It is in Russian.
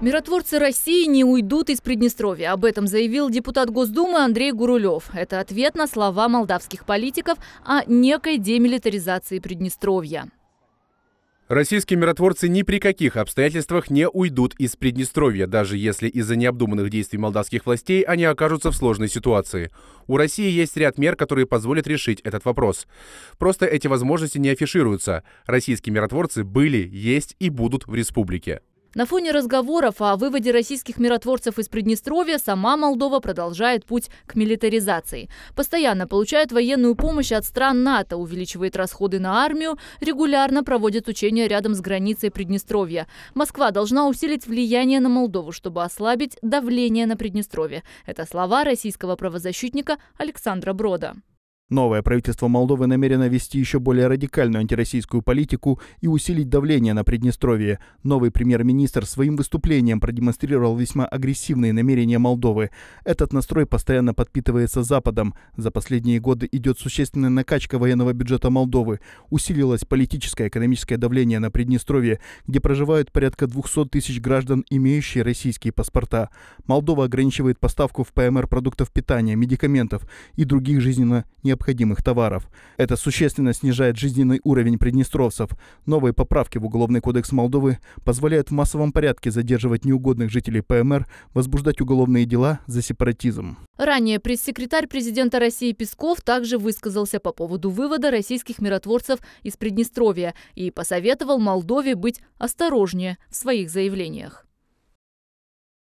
Миротворцы России не уйдут из Приднестровья. Об этом заявил депутат Госдумы Андрей Гурулев. Это ответ на слова молдавских политиков о некой демилитаризации Приднестровья. Российские миротворцы ни при каких обстоятельствах не уйдут из Приднестровья, даже если из-за необдуманных действий молдавских властей они окажутся в сложной ситуации. У России есть ряд мер, которые позволят решить этот вопрос. Просто эти возможности не афишируются. Российские миротворцы были, есть и будут в республике. На фоне разговоров о выводе российских миротворцев из Приднестровья сама Молдова продолжает путь к милитаризации. Постоянно получает военную помощь от стран НАТО, увеличивает расходы на армию, регулярно проводит учения рядом с границей Приднестровья. Москва должна усилить влияние на Молдову, чтобы ослабить давление на Приднестровье. Это слова российского правозащитника Александра Брода. Новое правительство Молдовы намерено вести еще более радикальную антироссийскую политику и усилить давление на Приднестровье. Новый премьер-министр своим выступлением продемонстрировал весьма агрессивные намерения Молдовы. Этот настрой постоянно подпитывается Западом. За последние годы идет существенная накачка военного бюджета Молдовы. Усилилось политическое и экономическое давление на Приднестровье, где проживают порядка 200 тысяч граждан, имеющие российские паспорта. Молдова ограничивает поставку в ПМР продуктов питания, медикаментов и других жизненно необходимых необходимых товаров. Это существенно снижает жизненный уровень приднестровцев. Новые поправки в Уголовный кодекс Молдовы позволяют в массовом порядке задерживать неугодных жителей ПМР, возбуждать уголовные дела за сепаратизм. Ранее пресс-секретарь президента России Песков также высказался по поводу вывода российских миротворцев из Приднестровья и посоветовал Молдове быть осторожнее в своих заявлениях.